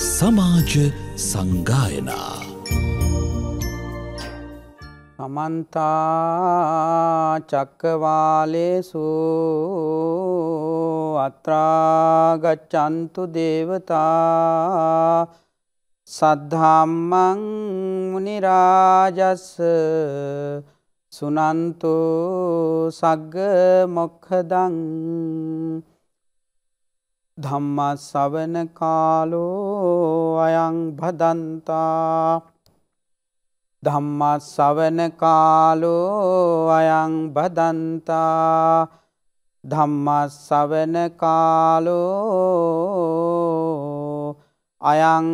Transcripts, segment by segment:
සමාජ සංගායනා සමන්තා චක්කවාලේසු අත්‍රාගච්චන්තු දේවතා සද්ධම්මං මුනිරාජස්ස සුනන්තු සග්ග මොක්හදං ධම්මා සවන කාලෝ අයං භදන්තා ධම්මා සවන කාලෝ අයං භදන්තා ධම්මා සවන කාලෝ අයං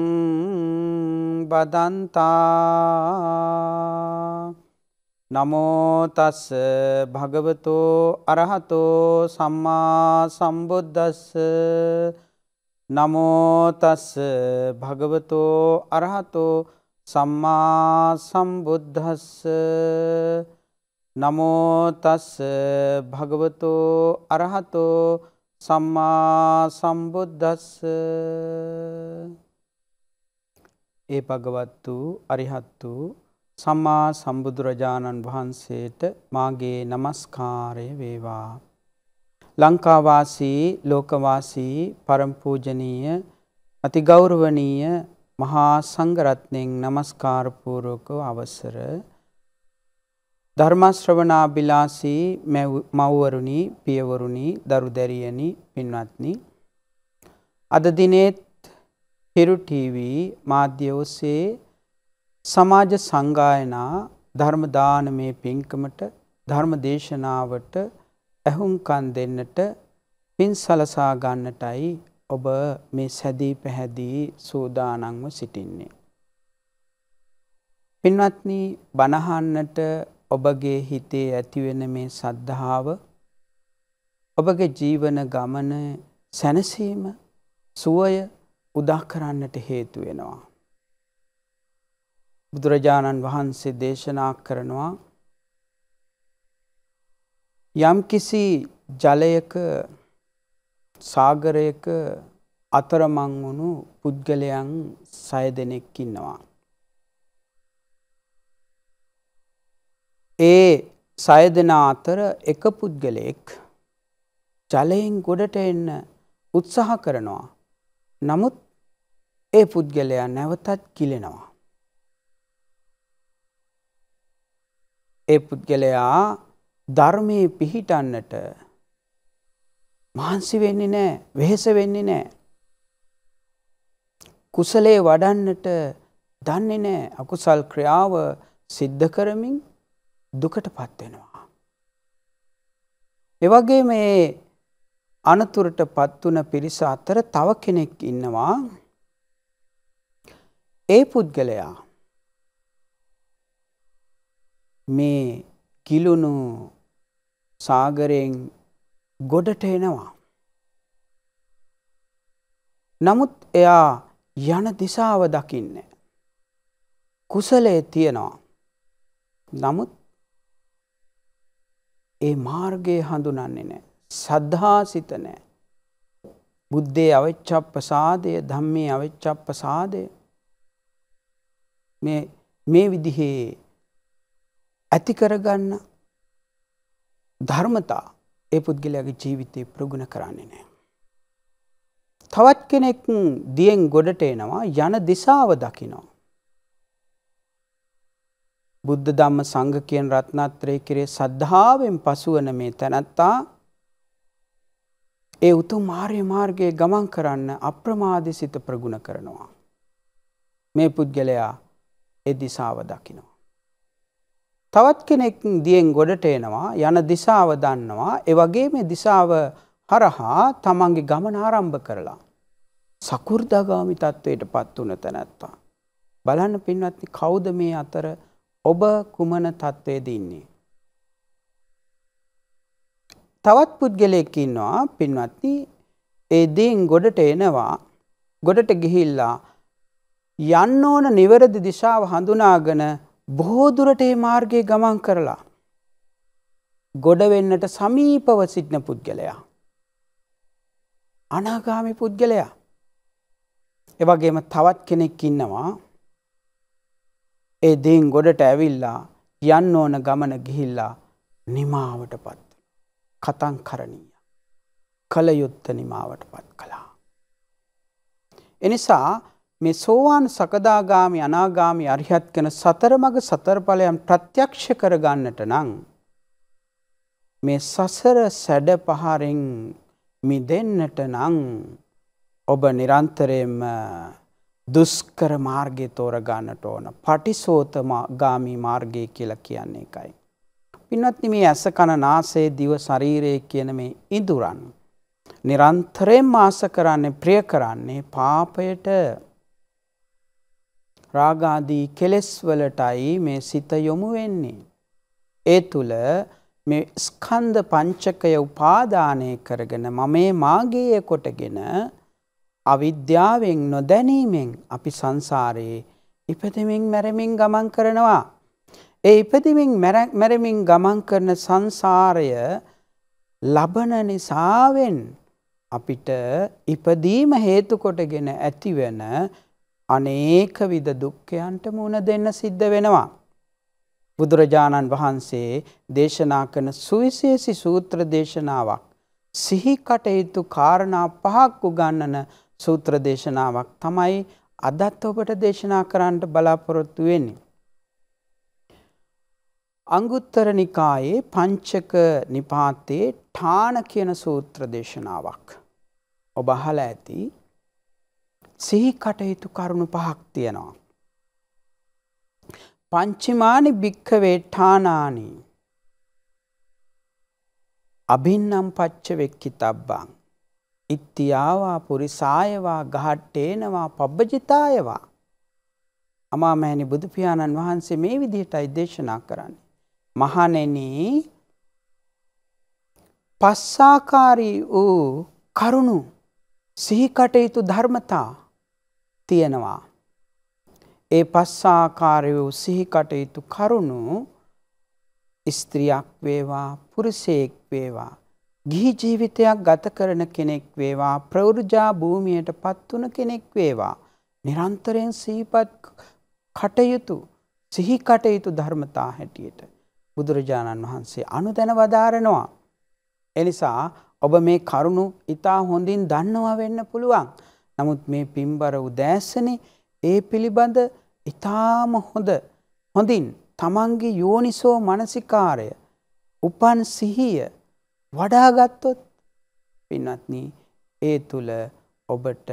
බදන්තා නමෝ තස් භගවතෝ අරහතෝ සම්මා සම්බුද්දස්ස නමෝ තස් භගවතෝ අරහතෝ සම්මා සම්බුද්දස්ස නමෝ තස් භගවතෝ අරහතෝ සම්මා සම්බුද්දස්ස ඒ භගවත් වූ අරිහත් වූ සම්මා සම්බුදුරජාණන් වහන්සේට මාගේ নমස්කාරය වේවා. ලංකාවාසී ලෝකවාසී පරම පූජනීය අතිගෞරවනීය මහා සංඝරත්නයන් নমස්කාර පූර්වකව අවසර ධර්ම ශ්‍රවණාබිලාසී මව්වරුනි පියවරුනි දරුදැරියනි පින්වත්නි අද දිනේත් හිරු ටීවී මාධ්‍ය ඔස්සේ සමාජ සංගායනා ධර්ම දානමේ පින්කමට ධර්ම දේශනාවට ඇහුම්කන් දෙන්නට පින් සලසා ගන්නටයි ඔබ මේ සැදී පැහැදී සූදානම්ව සිටින්නේ. පින්වත්නි බණහන්නට ඔබගේ හිතේ ඇතිවෙන මේ සද්ධාව ඔබගේ ජීවන ගමන සැනසීම සුවය උදා කරන්නට හේතු වෙනවා. බුදුරජාණන් වහන්සේ දේශනා කරනවා යම්කිසි ජලයක සාගරයක අතරමං වුණු පුද්ගලයන් සය දෙනෙක් ඉන්නවා. ඒ සය දෙනා අතර එක පුද්ගලයෙක් ජලයෙන් ගොඩට එන්න උත්සාහ කරනවා. නමුත් ඒ පුද්ගලයා නැවතත් කිලෙනවා. ඒ පුද්ගලයා ධර්මයේ පිහිටන්නට මහන්සි වෙන්නේ නෑ වෙහෙස වෙන්නේ නෑ. කුසලේ වඩන්නට දන්නේ නෑ අකුසල් ක්‍රියාව සිද්ධ කරමින් දුකට පත්වෙනවා. එවගේ මේ අනතුරට පත්වන පිරිස අතර තව කෙනෙක් ඉන්නවා ඒ පුද්ගලයා මේ කිලුණු සාගරයෙන් ගොඩට එනවා. නමුත් එයා යන දිසාව දකින්න. කුසලයේ තියෙනවා. නමුත් ඒ මාර්ගයේ හඳුනන්නේ නෑ. සද්ධා සිත නෑ. බුද්ධේ අවිච්චප්පසාදය ධම්මේ අවිච්චප්පසාදය මේ විදිහේ ඇති කරගන්න ධර්මතා ඒ පුද්ගලයාගේ ජීවිතය ප්‍රගුණ කරන්නේ නෑ. තවත් කෙනෙක් දියෙන් ගොඩට එනවා යන දිසාව දකිනෝ. බුද්ධ ධම්ම සංඝ කියන රත්නත්‍රය කිරේ සද්ධාවෙන් පසුවන මේ තැනැත්තා ඒ උතු මාර්ය මාර්ගයේ ගමන් කරන්න අප්‍රමාදි සිත ප්‍රගුණ කරනවා. මේ පුද්ගලයා එදිසාව දකිනවා. තවත් කෙනෙක් දියෙන් ගොඩට එනවා යන දිසාව දන්නවා එවගේ මේ දිසාව හරහා තමන්ගේ ගමන ආරම්භ කරලා. සකෘර්දගාමි තත්ත්වයට පත් වන තැනැත්තා. බලන්න පින්වත්ති කෞද මේ අතර ඔබ කුමන තත්ත්වයද ඉන්නේ. තවත් පුද්ගලයෙක් ඉන්නවා පින්වත්ති ඒ දීන් ගොඩට එනවා ගොඩට ගිහිල්ලා යන්න ඕන නිවැරදි දිශාව හඳුනාගෙන බොහෝදුරට ඒ මාර්ගය ගමන් කරලා ගොඩවෙන්නට සමීපව සිටින පුද්ගලයා. අනාගාමි පුද්ගලයා. එවගේම තවත් කෙනෙක් ඉන්නවා ඒ දෙන් ගොඩට ඇවිල්ලා යන්න ඕන ගමන ගිහිල්ලා නිමාවට පත් කතන් කරණීය. කළයුත්ත නිමාවට පත් කළා. එනිසා මේ සෝවාන් සකදාගාමි අනාගාමි අරිහත් කෙන සතරමග සතරඵලයන් ප්‍රත්‍යක්ෂ කරගන්නට නම් මේ සසර සැඩ පහරෙන් මිදෙන්නට නම් ඔබ නිරන්තරයෙන්ම දුස්කර මාර්ගය තෝරගන්නට ඕන පටිසෝතම ගාමී මාර්ගය කියලා කියන්නේ එකයි. පින්වත්නි මේ ඇස කන නාසය දිව ශරීරය කියන මේ ඉඳුරන් නිරන්තරයෙන් මාස කරන්නේ ප්‍රිය කරන්නේ පාපයට රාගාදී කෙලෙස් වලටයි මේ සිත යොමු වෙන්නේ. ඒ තුල මේ ස්කන්ධ පංචකය උපාදානය කරගෙන මම මාගේ කොටගෙන අවිද්‍යාවෙන් නොදැනීමෙන් අපි සංසාරයේ ඉපදෙමින් මැරෙමින් ගමන් කරනවා. ඒ ඉපදෙමින් මැරෙමින් ගමන් කරන සංසාරය ලබන නිසාවෙන් අපිට ඉපදීම හේතු කොටගෙන ඇතිවෙන අනේක විද දුක්ඛයන්ට මුණ දෙන්න සිද්ධ වෙනවා. බුදුරජාණන් වහන්සේ දේශනා කරන සුවිශේෂි සූත්‍ර දේශනාවක් සිහි කටයුතු කාරණා පහක් උගන්නන සූත්‍ර දේශනාවක් තමයි අදත් ඔබට දේශනා කරන්නට බලාපොරොත්තු වෙන්නේ. අංගුත්තර නිකායේ පංචක නිපාතේ ඨාන කියන සූත්‍ර දේශනාවක්. ඔබ අහලා ඇති සිහි කටයුතු කරුණු පහක් තියෙනවා. පංචිමානි භික්කවේට්ඨානානී අභින්නම් පච්ච වෙක්කි තබ්බං. ඉත්තියාවා පුරිසායවා ගහට්ටේනවා පබ්බජිතායවා. අමාමෑණි බුදුපියාණන් වහන්සේ මේ විදිහටයි දේශනා කරන්නේ. මහනෙන පස්සාකාරී වූ කරුණු සිහිකටයුතු ධර්මතා තියෙනවා. ඒ පස්සාකාරය වූ සිහිකටයුතු කරුණු ස්ත්‍රියක් වේවා පුරුෂයෙක් වේවා. ගිහි ජීවිතයක් ගත කරන කෙනෙක් වේවා ප්‍රවෘජා භූමියයට පත්වන කෙනෙක් වේවා. නිරන්තරයෙන් සීපත් කටයුතු සිහිකටයුතු ධර්මතා හැටියට. බුදුරජාණන් වහන්සේ අනුදැන වදාරනවා. එනිසා ඔබ මේ කරුණු ඉතා හොඳින් දන්නවා වෙන්න පුළුවන්. නමුත් මේ පින්බර උදෑසනේ ඒ පිළිබඳ ඉතාම හොඳ හොඳින් තමන්ගේ යෝනිසෝ මනසිකාරය උපන් සිහිය වඩාගත්තොත් පින්වත්නි ඒ තුළ ඔබට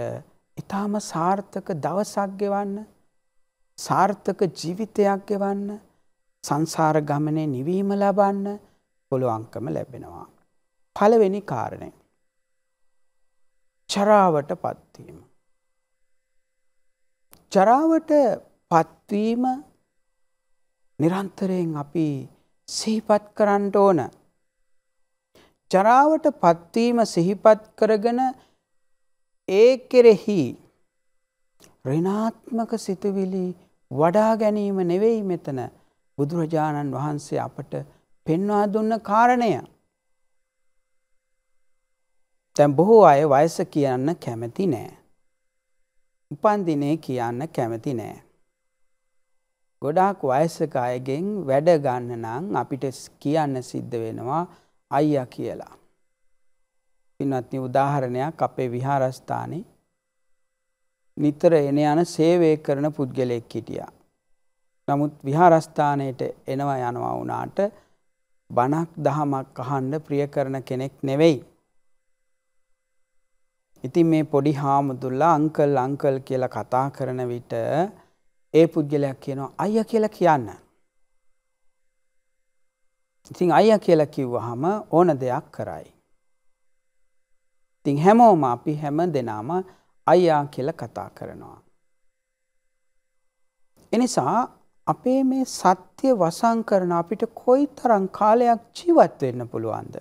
ඉතාම සාර්ථක දවසක් ගෙවන්න සාර්ථක ජීවිතයක් ගෙවන්න සංසාර ගමනේ නිවීම ලබන්න පුළුවන්කම ලැබෙනවා. පළවෙනි කාරණය චරාවට පත්වීම. චරාවට පත්වීම නිරන්තරයෙන් අපි සිහිපත් කරන්නට ඕන. චරාවට පත්වීම සිහිපත් කරගෙන ඒ කෙරෙහි රිනාත්මක සිතුවිලි වඩා ගැනීම නෙවෙයි මෙතන බුදුරජාණන් වහන්සේ අපට පෙන්වා දුන්න කාරණය. දැන් බොහෝ අය වයස කියන්න කැමති නෑ. උපන්දිනේ කියන්න කැමති නෑ. ගොඩාක් වයසක අයගෙන් වැඩ ගන්න නම් අපිට කියන්න සිද්ධ වෙනවා අයියා කියලා. පින්වත්නි උදාහරණයක් අපේ විහාරස්ථානේ නිතර එන යන සේවය කරන පුද්ගලයෙක් හිටියා. නමුත් විහාරස්ථානයට එනවා යනවා වුණාට බණක් දහමක් අහන්න ප්‍රිය කරන කෙනෙක් නෙවෙයි. ඉතින් මේ පොඩි හාමුදුරලා අංකල් අංකල් කියලා කතා කරන විට ඒ පුද්ගලයක් කියනවා අයියා කියලා කියන්න. ඉතින් අයියා කියලා කිව්වහම ඕන දෙයක් කරයි. ඉතින් හැමෝම අපි හැම දෙනාම අයියා කියලා කතා කරනවා. එනිසා අපේ මේ සත්‍ය වසං කරන අපිට කොයි තරං කාලයක් ජීවත් වෙන්න පුළුවන්ද.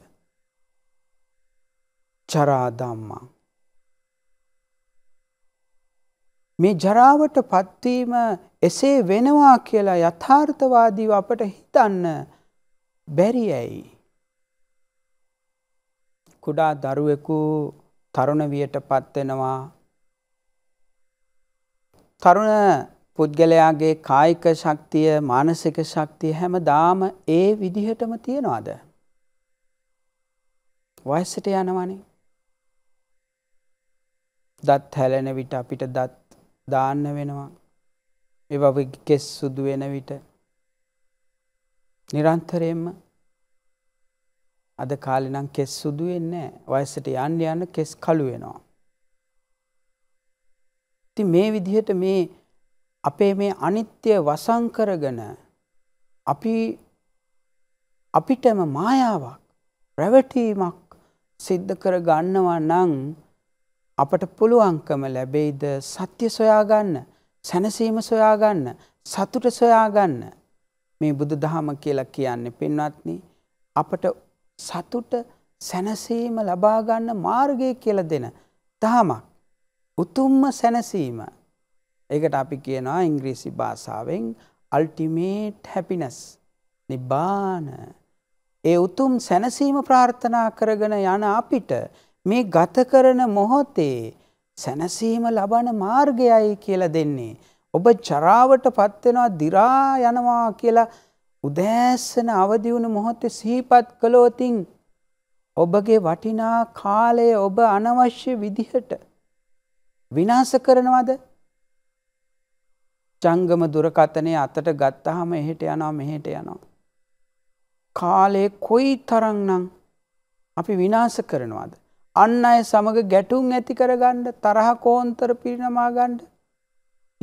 චරා දම්මා. මේ ජරාවට පත්වීම එසේ වෙනවා කියලා යථාර්ථවාදීව අපට හිතන්න බැරි ඇයි. කුඩා දරුවෙකු තරුණවියට පත්වෙනවා. තරුණ පුද්ගලයාගේ කායික ශක්තිය මානසික ශක්තිය හැම දාම ඒ විදිහටම තියෙනවාද. වයස්සට යනවනේ. දත් හැලෙන විට අපිට දත් දාන්න වෙනවා ඒ අප කෙස් සුදු වෙන විට නිරන්තරයෙන්ම අද කාලිනම් කෙස් සුදුවෙන්නේ වයසට යන්න යන්න කෙස් කළු වෙනවා. ති මේ විදිහට මේ අපේ මේ අනිත්‍ය වසංකරගන අපි අපිටම මායාවක් රැවටීමක් සිද්ධ කර ගන්නවා නං අපට පුළුවන්කම ලැබෙයිද සත්‍ය සොයාගන්න සැනසීම සොයාගන්න සතුට සොයාගන්න මේ බුදු දහම කියලා කියන්නේ පින්වත්නි අපට සතුට සැනසීම ලබාගන්න මාර්ගය කියල දෙන දහමක් උතුම්ම සැනසීම ඒකට අපි කියනවා ඉංග්‍රීසි භාෂාවෙන් අල්ටිමේට් හැපිනස් නිබාන ඒ උතුම් සැනසීම ප්‍රාර්ථනා කරගෙන යන අපිට මේ ගත කරන මොහොතේ සැනසීම ලබන මාර්ගයයි කියලා දෙන්නේ. ඔබ චරාවට පත්වෙනවා දිරා යනවා කියලා උදෑස්සන අවදිවුණු මොහොත්තේ සහිපත් කළෝතින් ඔබගේ වටිනා කාලය ඔබ අනවශ්‍ය විදිහට විනාස කරනවද ජංගම දුරකතනය අතට ගත්තහම එහෙට යනවා මෙහෙට යනවා. කාලයේ කොයි තරන්නම් අපි විනාස කරනවාද. අන් අය සමග ගැටුම් ඇති කරගණ්ඩ තරහ කෝන්තර පිරිනමාගණ්ඩ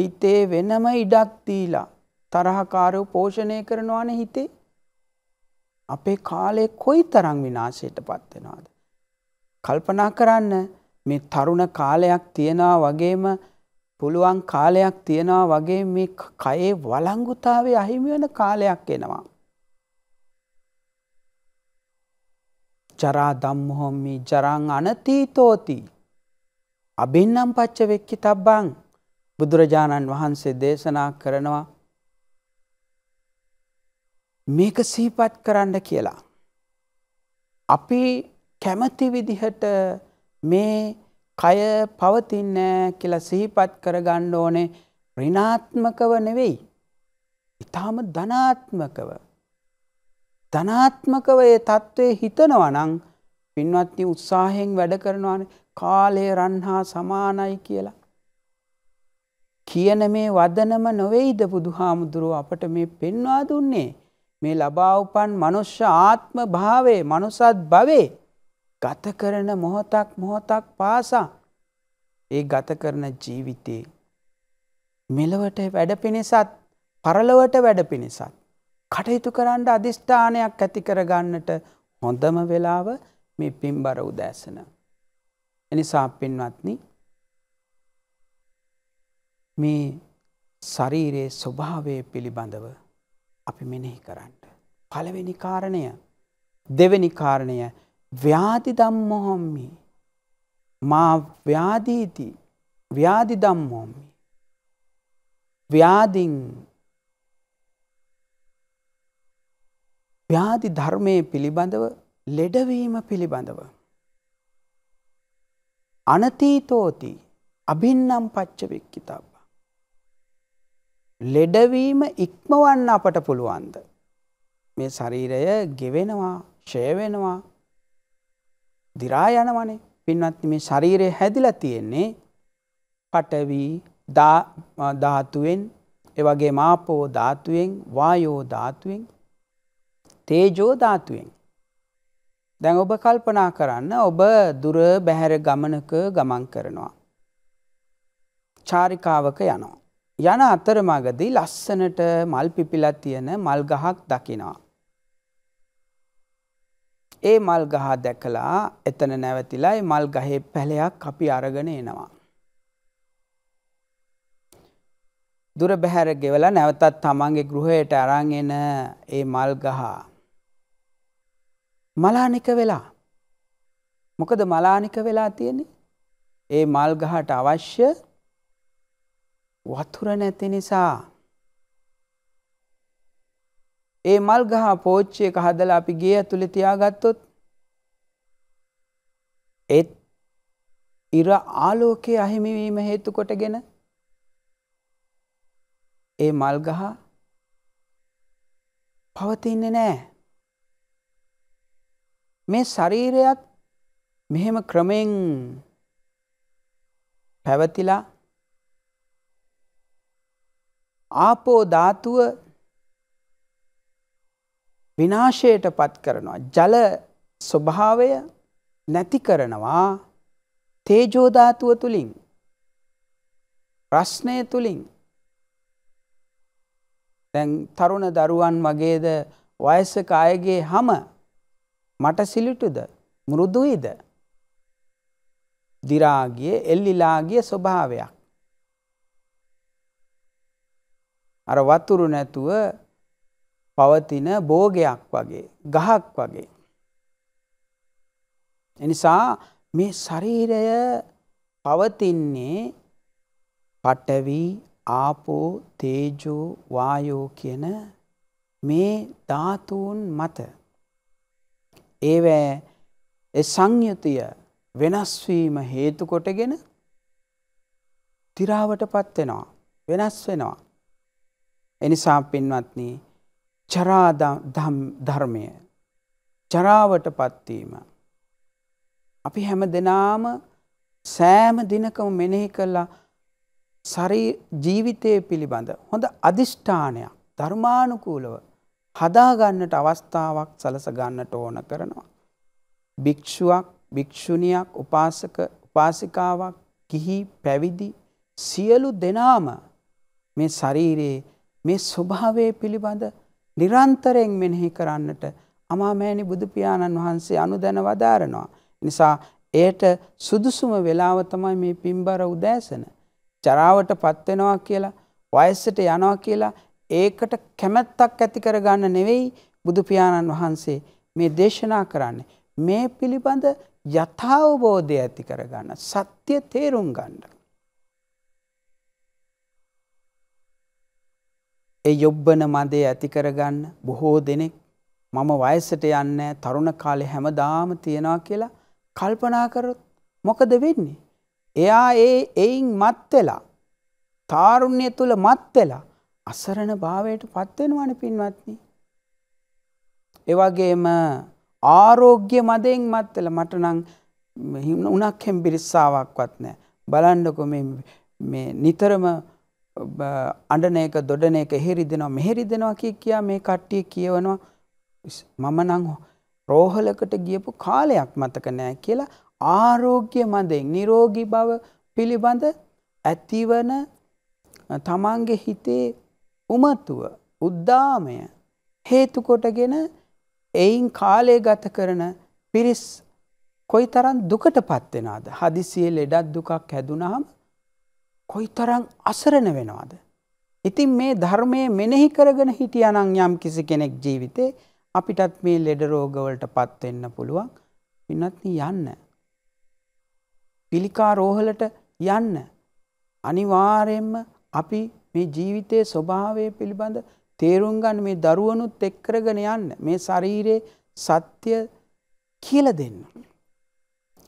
හිතේ වෙනම ඉඩක්දීලා තරහකාරයෝ පෝෂණය කරනවාන හිතේ අපේ කාලය කොයි තරං විනාශයට පත්වෙනවාද. කල්පනා කරන්න මේ තරුණ කාලයක් තියෙනවා වගේම පුළුවන් කාලයක් තියෙනවා වගේ මේ කයේ වලංගුතාවේ අහිමිවන කාලයක් එනවා. ජරා දම්මොහොම්මි ජරං අනතීතෝති. අබින්නම් පච්ච වෙක්කි තබ්බං බුදුරජාණන් වහන්සේ දේශනා කරනවා. මේක සීපත් කරන්න කියලා. අපි කැමති විදිහට මේ කය පවතින්න කියලා සිහිපත් කරගන්න ඕනේ රිනාත්මකව නෙවෙයි. ඉතාම ධනාත්මකව ධනාත්මකව ඒ தત્ත්වයේ හිතනවා නම් පින්වත්නි උත්සාහයෙන් වැඩ කරනවානේ කාලය රන්හා සමානයි කියලා. කියන මේ වදනම නොවේයිද බුදුහාමුදුරුව අපට මේ පෙන්වා දුන්නේ මේ ලබා උපන් මනුෂ්‍ය ආත්ම භාවයේ මනුසත් භවයේ ගත කරන මොහොතක් මොහොතක් පාසා ඒ ගත කරන ජීවිතේ මෙලවට වැඩ පිණිසත් පරලොවට වැඩ පිණිසත් කටයුතු කරන්න අධිෂ්ඨානයක් ඇති කරගන්නට හොඳම වෙලාව මේ පින් බර උදෑසන. එනිසා පින්වත්න මේ සරීරයේ ස්වභාවය පිළිබඳව අපි මෙනෙහි කරන්න. පළවෙනි කාරණය දෙවැනි කාරණය ව්‍යාධි දම්මොහොම්මි මා ව්‍යාදීති ව්‍යාධි දම්මොම්මි. ව්‍යාදිින් ව්‍යාධි ධර්මය පිළිබඳව ලෙඩවීම පිළිබඳව. අනතීතෝති අභින්නම් පච්චවෙක්කිතාව. ලෙඩවීම ඉක්මවන්න අපට පුළුවන්ද. මේ ශරීරය ගෙවෙනවා ෂයවෙනවා දිරායනවනේ පින්වත් මේ ශරීරය හැදිල තියෙන්නේ පටවී ධාතුවෙන් එවගේ මාපෝ ධාතුවෙන් වායෝ ධාතුවෙන් තේජෝ ධාතුවෙන්. දැන් ඔබ කල්පනා කරන්න ඔබ දුර බැහැර ගමනක ගමන් කරනවා. චාරිකාවක යනවා. යන අතරමගදී ලස්සනට මල් පිපිලා තියෙන මල් ගහක් දකිනවා. ඒ මල් ගහ දැකලා එතන නැවතිලා මල් ගහේ පැලයක් අපි අරගෙන එනවා. දුර බැහැර ගෙවලා නැවතත් තමන්ගේ ගෘහයට අරන් එන ඒ මල් ගහ මලානික වෙලා. මොකද මලානික වෙලා තියෙනෙ ඒ මල් ගහට අවශ්‍ය වතුර නැති නිසා. ඒ මල් ගහ පෝච්චි එක හදලා අපි ගේ ඇතුළි තියාගත්තොත් ඒත් ඉර ආලෝකය අහිමිවීම හේතු කොටගෙන ඒ මල්ගහ පවතින්නේ නෑ මේ ශරීරයත් මෙහෙම ක්‍රමෙන් පැවතිලා ආපෝ ධාතුව විනාශයට පත් කරනවා ජල ස්වභාවය නැති කරනවා තේජෝ ධාතුව තුලින් ප්‍රශ්නය තුලින් දැන් තරුණ දරුවන් වගේද වයසක අයගේ හැම මට සිලිටුද මුරුදුයිද දිරාගිය එල්ලිලාගිය ස්වභාවයක් අර වතුරු නැතුව පවතින බෝගයක් වගේ ගහක් වගේ එනිසා මේ ශරීරය පවතින්නේ පටවි ආපෝ තේජෝ වායෝ කියන මේ ධාතුන් මත ඒවෑ සංයුතිය වෙනස්වීම හේතුකොටගෙන තිරාවට පත්වෙනවා වෙනස් වෙනවා. එනිසා පින්වත්න චරාධර්මය චරාවට පත්වීම. අපි හැම දෙනාම සෑම දිනකම මෙනෙහි කල්ලා සරී ජීවිතය පිළිබඳ හොඳ අධිෂ්ඨානයක් ධර්මානුකූලව හදාගන්නට අවස්ථාවක් සලස ගන්නට ඕන කරනවා. භික්ෂුවක් භික්‍ෂුණියක් උපාසක උපාසිකාවක් කිහි පැවිදි සියලු දෙනාම මේ ශරීරයේ මේ ස්වභාවය පිළිබඳ නිරන්තරයෙන් මෙනෙහි කරන්නට අමාමෑණි බුදුපියාණන් වහන්සේ අනුදැන වදාරනවා. නිසා එයට සුදුසුම වෙලාව තමයි මේ පින්බර උදෑසන. චරාවට පත්වෙනවා කියලා වයස්සට යනවා කියලා ඒකට කැමැත්තක් ඇති කරගන්න නෙවෙයි බුදු පියාණන් වහන්සේ මේ දේශනා කරන්නේ. මේ පිළිබඳ යථාවබෝධය ඇති කරගන්න සත්‍ය තේරුම් ගන්න. ඒ යොබ්බන මදේ ඇති කරගන්න බොහෝ දෙනෙක් මම වයසට යන්න තරුණ කාලේ හැමදාම තියෙනවා කියලා කල්පනා කරොත් මොකද වෙන්නේ? එයා ඒ එයින් මත් වෙලා තාරුණ්‍ය තුල මත් වෙලා අසරණ භාවයට පත්වෙනවන පින්වත්නි. එවගේම ආරෝග්‍ය මදයෙන් මත්වෙල මට නං මෙහිම උනක් හෙම් පිරිස්සාාවක්වත් නෑ බලන්ඩකො නිතරම අඩන එක දොඩන එක හෙරි දෙනවා මෙහෙරි දෙනවා කිය කියා මේ කට්ටිය කියවනවා මම නං රෝහලකට ගියපු කාලයක් මතක නෑ කියලා ආරෝග්‍ය මදෙන් නිරෝගී බව පිළිබඳ ඇතිවන තමන්ගේ හිතේ උමතුව උද්දාමය හේතුකොටගෙන එයින් කාලය ගත කරන පිරිස් කොයි තරන් දුකට පත්වෙනද හදිසිය ලෙඩත් දුකක් හැදුනහම කොයි තරං අසරණ වෙනවාද. ඉතින් මේ ධර්මය මෙනෙහි කරගෙන හිටියනං යම් කිසි කෙනෙක් ජීවිතේ අපිටත් මේ ලෙඩරෝගවලට පත්වෙන්න පුළුවන් පිනත් යන්න. පිළිකා රෝහලට යන්න අනිවාරයෙන්ම අපි මේ ජීවිතයේ ස්වභාවය පිළිබඳ තේරුම් ගන්න මේ දරුවනුත් එක් කරගෙන යන්න මේ ශරීරයේ සත්‍ය කියලා දෙන්න.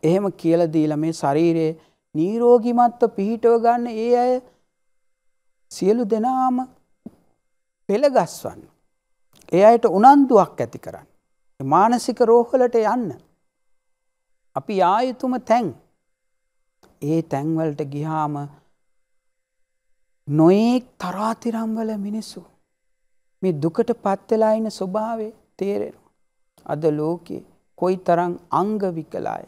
එහෙම කියලා දීලා මේ ශරීරයේ නිරෝගීමත්ව පිහිටව ගන්න ඒ අය සියලු දෙනාම පෙළ ගස්වන්න. ඒ අයට උනන්දුවක් ඇති කරන්න. මානසික රෝහලට යන්න. අපි ආයුතුම තැන් ඒ තැන්වලට ගිහාම නොයෙක් තරාතිරම්වල මිනිස්සු මේ දුකට පත්වෙලා ඉන්න ස්වභාවය තේරෙනවා. අද ලෝකේ කොයි තරං අංගවිකලාය.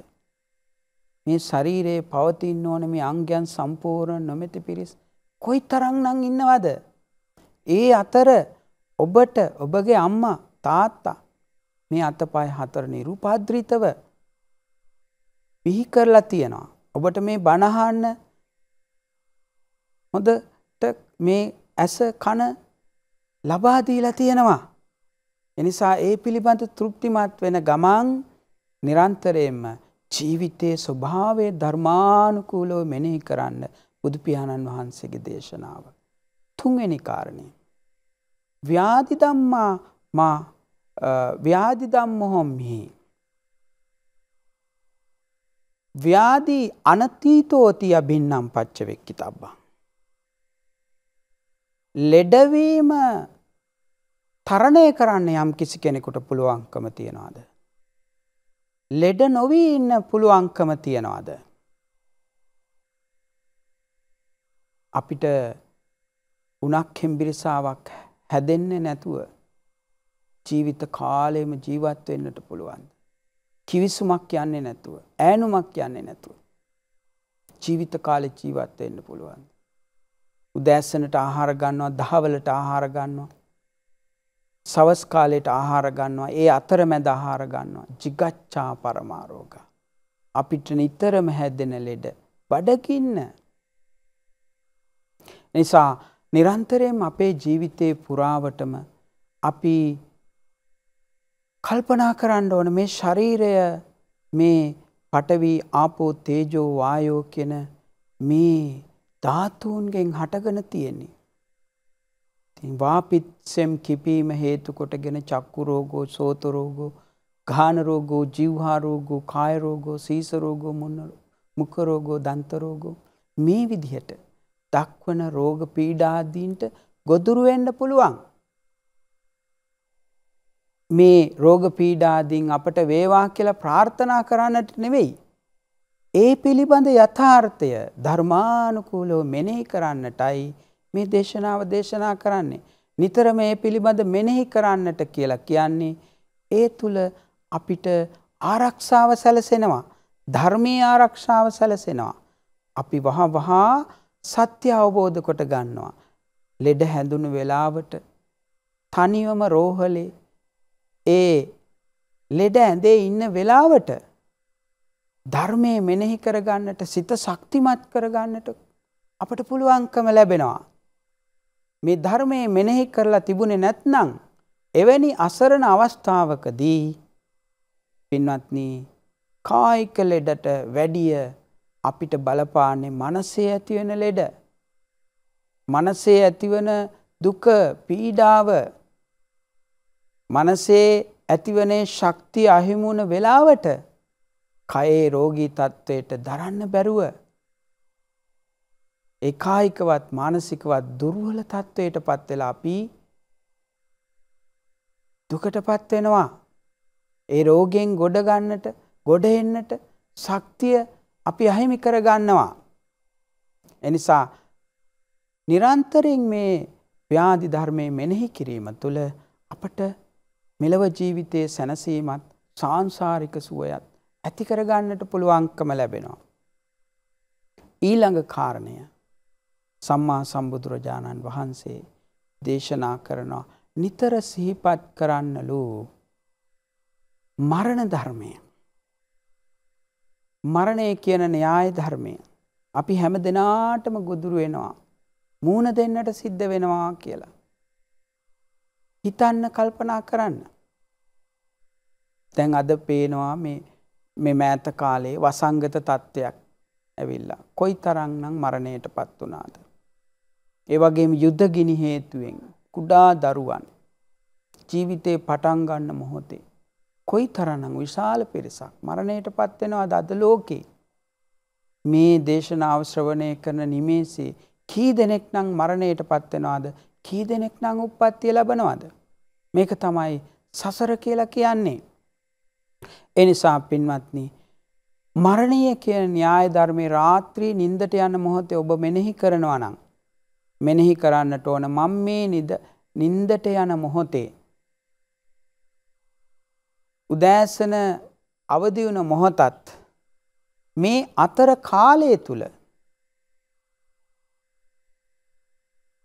මේ ශරීරයේ පවතින්න ඕන මේ අංගයන් සම්පූර්ණ නොමැති පිරිස් කොයි තරං නං ඉන්නවද. ඒ අතර ඔබට ඔබගේ අම්මා තාත්තා මේ අතපය හතර නිරුපාද්‍රිතව පිහි කරලා තියෙනවා. ඔබට මේ බණහන්න හොඳ මේ ඇස කන ලබා දීලා තියෙනවා. එනිසා ඒ පිළිබඳ තෘප්තිමත් වෙන ගමන් නිරන්තරයෙන්ම ජීවිතයේ ස්වභාවය ධර්මානුකූලව මෙනෙහි කරන්න බුදු පියාණන් වහන්සේගේ දේශනාව. තුන්වෙනි කාරණේ. ව්‍යාධි ධම්මා මා ව්‍යාධි ධම්මොහොම්හි ව්‍යාධි අනතීතෝති අබින්නම් පච්චවෙක්කි තබ්බා ලෙඩවීම තරණය කරන්න යම් කිසි කෙනෙකුට පුළුවන්කම තියෙනවාද. ලෙඩ නොවී ඉන්න පුළුවන්කම තියෙනවාද. අපිට උනක් හෙම්බිරිසාවක් හැදෙන්නේ නැතුව ජීවිත කාලයම ජීවත් වෙන්නට පුළුවන්. කිවිසුමක් යන්නේ නැතුව. ඈනුමක් යන්නේ නැතුව. ජීවිත කාලෙ ජීවත් වෙන්න පුළුවන්. උදෑස්සනට ආහාර ගන්නවා දහවලට ආහාර ගන්නවා. සවස් කාලයට ආහාර ගන්නවා ඒ අතරමැද ආහාර ගන්නවා jigaccha paramaroga. අපිට නිතරම හැදෙන ලෙඩ බඩකින්න. නිසා නිරන්තරයෙන් අපේ ජීවිතයේ පුරාවටම අපි කල්පනා කරන්න ඕන මේ ශරීරය මේ පටවී ආපෝ තේජෝ වායෝ කියන මේ ධාතුූන්ගෙන් හටගන තියෙන්නේ. තින් වාපිත්සෙම් කිපීම හේතුකොටගෙන චක්කුරෝගෝ සෝතරෝගෝ ගානරෝගෝ ජීවහාරෝගෝ කායරෝගෝ සීසරෝගෝ මුන්නරු මුකරෝගෝ දන්තරෝගෝ මේ විදිහට දක්වන රෝග පීඩාදීන්ට ගොදුරුවෙන්ඩ පුළුවන්. මේ රෝග පීඩාදීන් අපට වේවා කියලා ප්‍රාර්ථනා කරන්නට නෙවෙයි. ඒ පිළිබඳ යථාර්ථය ධර්මානුකූලව මෙනෙහි කරන්නටයි මේ දේශනාව දේශනා කරන්නේ. නිතර මේ පිළිබඳ මෙනෙහි කරන්නට කියලා කියන්නේ ඒ තුළ අපිට ආරක්ෂාව සැලසෙනවා. ධර්මයේ ආරක්ෂාව සැලසෙනවා. අපි වහ වහා සත්‍ය අවබෝධ කොට ගන්නවා. ලෙඩ හැඳුණු වෙලාවට තනිවම රෝහලේ ඒ ලෙඩ ඇඳේ ඉන්න වෙලාවට ධර්මයේ මෙනෙහි කරගන්නට සිත ශක්තිමත් කරගන්නට අපට පුළුවන්කම ලැබෙනවා. මේ ධර්මයේ මෙනෙහි කරලා තිබුණේ නැත්නම් එවැනි අසරණ අවස්ථාවකදී පින්වත්නි කායික ලෙඩට වැඩිය අපිට බලපාන්නේ මනසේ ඇතිවෙන ලෙඩ. මනසේ ඇතිවන දුක පීඩාව මනසේ ඇතිවනේ ශක්තිය අහිමුණ වෙලාවට කයේ රෝගී තත්ත්වයට දරන්න බැරුව ඒකායිකවත් මානසිකවත් දුර්වල තත්ත්වයට පත් වෙලා අපි දුකටපත් වෙනවා. ඒ රෝගයෙන් ගොඩ ගන්නට, ගොඩ එන්නට ශක්තිය අපි අහිමි කර ගන්නවා. එනිසා නිරන්තරයෙන් මේ ව්‍යාධි ධර්මයේ මෙනෙහි කිරීම තුළ අපට මෙලව ජීවිතයේ සැනසීමත් සාංශාරික සුවයත් ඇති කරගන්නට පුළුවන්කම ලැබෙනවා. ඊළඟ කාරණය සම්මා සම්බුදුරජාණන් වහන්සේ දේශනා කරනවා නිතර සිහිපත් කරන්නලු මරණ ධර්මය. මරණය කියන න්‍යාය ධර්මය. අපි හැම දෙනාටම ගොදුරු වෙනවා. මූුණ දෙන්නට සිද්ධ වෙනවා කියලා. හිතන්න කල්පනා කරන්න. තැන් අද පේනවා මේ මෙම ඇත කාලේ වසංගත තත්ත්වයක් ඇවිල්ලා. කොයි තරන්නම් මරණයට පත් වනාද. ඒවගේම යුද්ධ ගිනි හේතුවෙන් කුඩා දරුවන් ජීවිතයේ පටන්ගන්න මොහොතේ. කොයි තරනං විශාල පිරිසක් මරණයට පත්වෙනවා දද ලෝකේ. මේ දේශනාව ශ්‍රවණය කරන නිමේසේ කී දෙනෙක් නං මරණයට පත්වෙනවාද කී දෙනෙක් නං උපත්තිය ලබනවාද. මේක තමයි සසර කියලා කියන්නේ. එනිසා පින්වත්නි මරණය කියන න්‍යාය ධර්මයේ රාත්‍රී නින්දට යන මොහොතේ ඔබ මෙනෙහි කරනවා නම් මෙනෙහි කරන්නට ඕන මම මේ නිද නින්දට යන මොහොතේ උදෑසන අවදි වුණ මොහොතත් මේ අතර කාලය තුල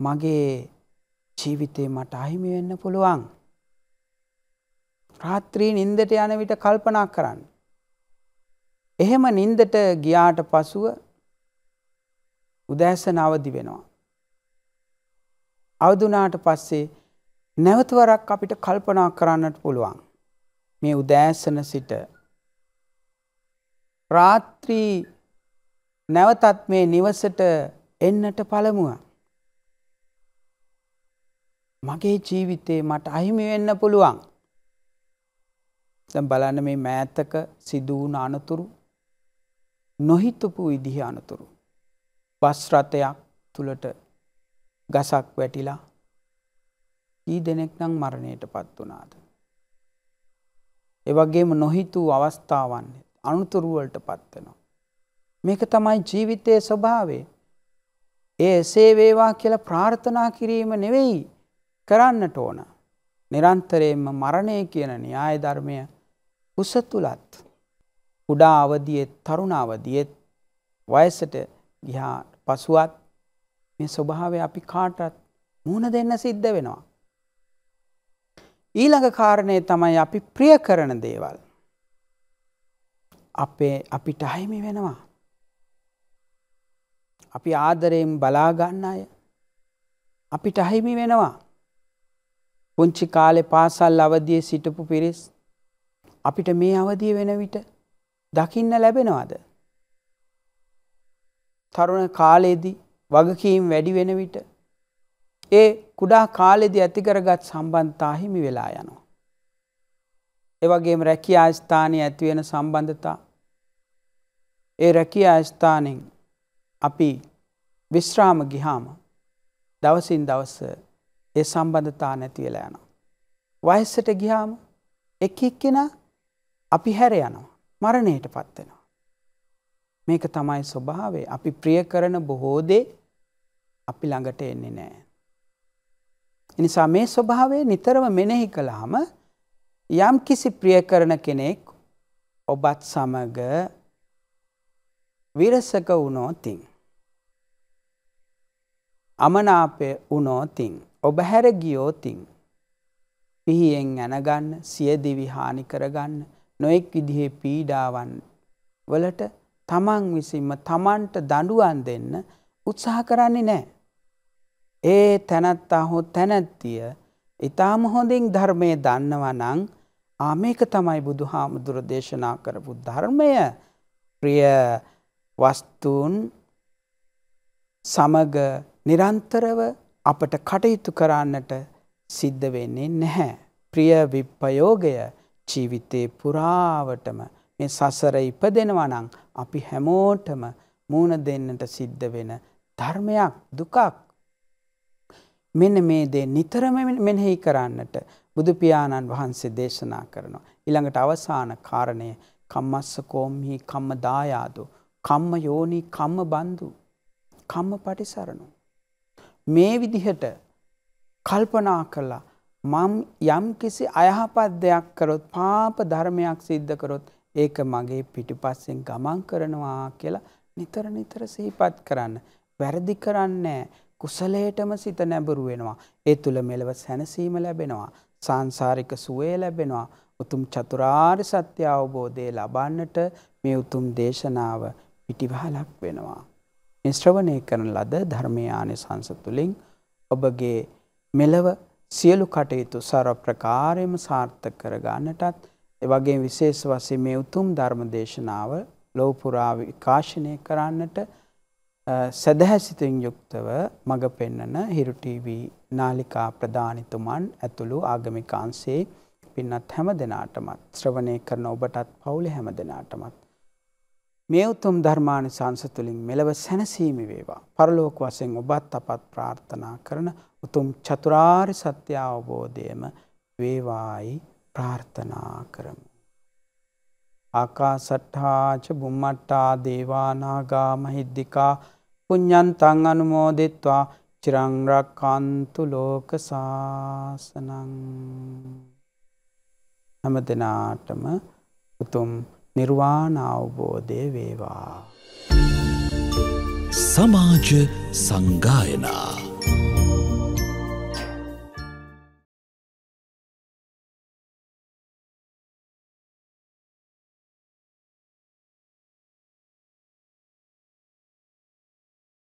මගේ ජීවිතේ මට අහිමි වෙන්න පුළුවන් රාත්‍රී නින්දට යන විට කල්පනා කරන්න. එහෙම නින්දට ගියාට පසුව උදෑසන අවදි වෙනවා. අවදුනාට පස්සේ නැවතවරක් අපිට කල්පනා කරන්නට පුළුවන්. මේ උදෑසන සිට රාත්‍රී නැවතත් මේ නිවසට එන්නට පළමුුව. මගේ ජීවිතේ මට අහිමි වෙන්න පුළුවන්. දැන් බලන්න මේ මෑතක සිදුවුණ අනතුරු නොහිතපු විදිහ අනතුරු. බස් රථයක් තුළට ගසක් වැටිලා ඊ දෙනෙක් නම් මරණයට පත් වනාද. එවගේම නොහිතූ අවස්ථාවන් අනුතුරුවලට පත්වනවා. මේක තමයි ජීවිතය ස්වභාවේ. ඒ එසේ වේවා කියලා ප්‍රාර්ථනා කිරීම නෙවෙයි කරන්නට ඕන. නිරන්තරයෙන්ම මරණය කියන න්‍යාය ධර්මය කුස තුලත් කුඩා අවදියේ තරුණ අවදියේ වයසට ගිහා පසුවත් මේ ස්වභාවය අපි කාටත් මුහුණ දෙන්න සිද්ධ වෙනවා. ඊළඟ කාරණය තමයි අපි ප්‍රිය කරන දේවල්. අපේ අපිට අහිමි වෙනවා. අපි ආදරයෙන් බලාගන්න අය අපිට අහිමි වෙනවා. පුංචි කාලෙ පාසල් අවදිය සිටපු පිරිස් අපිට මේ අවදිය වෙන විට දකින්න ලැබෙනවාද. තරුණ කාලයේදී වගකීම් වැඩි වෙන විට ඒ කුඩා කාලෙදි ඇතිකරගත් සම්බන්තා හිමි වෙලා යනවා. එවගේම රැකිය අස්ථානය ඇතිවෙන සම්බන්ධතා ඒ රැකිය අස්ථානෙන් අපි විශ්‍රාම ගිහාම දවසින් දවස ඒ සම්බන්ධතා නැතිවෙලා යනවා. වයස්සට ගිහාම එක එක්කෙනා අපි හැර යනවා මරණයට පත්වෙනවා. මේක තමයි ස්වභාවේ අපි ප්‍රිය කරන බොහෝදේ අපි ළඟට එන්නේ නෑ. එනිසා මේ ස්වභාවේ නිතරම මෙනෙහි කළාම යම් කිසි ප්‍රිය කරන කෙනෙක් ඔබත් සමග විරසක වුණෝතින්. අමනාපය වුණෝතින් ඔබ හැර ගියෝතින් පිහියෙන් ඇනගන්න සියදිවිහානි කරගන්න නොයෙක් විදිහේ පීඩාවන් වලට තමන් විසින්ම තමන්ට දඩුවන් දෙන්න උත්සාහ කරන්නේ නෑ. ඒ තැනත්තා හෝ තැනැත්තිය ඉතාම හොඳින් ධර්මය දන්නවනං ආමේක තමයි බුදු හාමුදුර දේශනා කරපු ධර්මය ප්‍රිය වස්තුූන් සමග නිරන්තරව අපට කටයුතු කරන්නට සිද්ධ වෙන්නේ නැහැ. ප්‍රිය විප්පයෝගය ජීවිතේ පුරාවටම මේ සසර ඉපදෙනවා නම් අපි හැමෝටම මූණ දෙන්නට සිද්ධ වෙන ධර්මයක් දුකක් මෙන්න මේ දේ නිතරම මෙනෙහි කරන්නට බුදු පියාණන් වහන්සේ දේශනා කරනවා ඊළඟට අවසාන කාරණය කම්මස්ස කෝම්හි කම්ම දායාදෝ කම්ම යෝනි කම්ම බන්දු කම්ම පටිසරණු මේ විදිහට කල්පනා කළා මම යම් කිසි අයහපත් දෙයක් කරොත් පාප ධර්මයක් සිද්ධ කරොත් ඒක මගේ පිටිපස්සෙන් ගමන් කරනවා කියලා නිතර නිතර සිහිපත් කරන්න. වැරදි කරන්නේ කුසලයටම සිත නැඹුරු වෙනවා. ඒ තුල මෙලව සැනසීම ලැබෙනවා. සාංසාරික සුවය ලැබෙනවා. උතුම් චතුරාර්ය සත්‍ය අවබෝධය ලබන්නට මේ උතුම් දේශනාව පිටිවහලක් වෙනවා. මේ ශ්‍රවණය කරන ලද ධර්මයානි සංස තුළින් ඔබගේ මෙලව සියලු කටයුතු සර ප්‍රකාරයම සාර්ථක කර ගන්නටත් එවගේ විශේෂ වශයෙන් මේ උතුම් ධර්ම දේශනාව ලොව පුරා විකාශනය කරන්නට සදහැසිතින් යුක්තව මඟ පෙන්නන හිරු ටීවී නාලිකා ප්‍රදානිතුමන් ඇතුළු ආගමිකාංශේ පින්නත් හැම දෙනාටමත් ශ්‍රවණය කරන ඔබටත් පවුලේ හැම දෙනාටමත් මේ උතුම් ධර්මානුසංස තුලින් මෙලව සැනසීම වේවා. පරලෝක වශයෙන් ඔබත් අපත් ප්‍රාර්ථනා කරන උතුම් චතුරාර් සත්‍ය අවබෝධයම වේවායි ප්‍රාර්ථනා කරමු. ආකා සට්හාච බුම්මට්ටා දේවානාගා මහිද්දිකා පුഞ්ඥන් තං අනුමෝදෙත්වා චිරංරක් කන්තු ලෝක සාසනං හැම දෙනාටම උතුම් නිර්වාණ අවබෝධය වේවා. සමාජ සංගායනා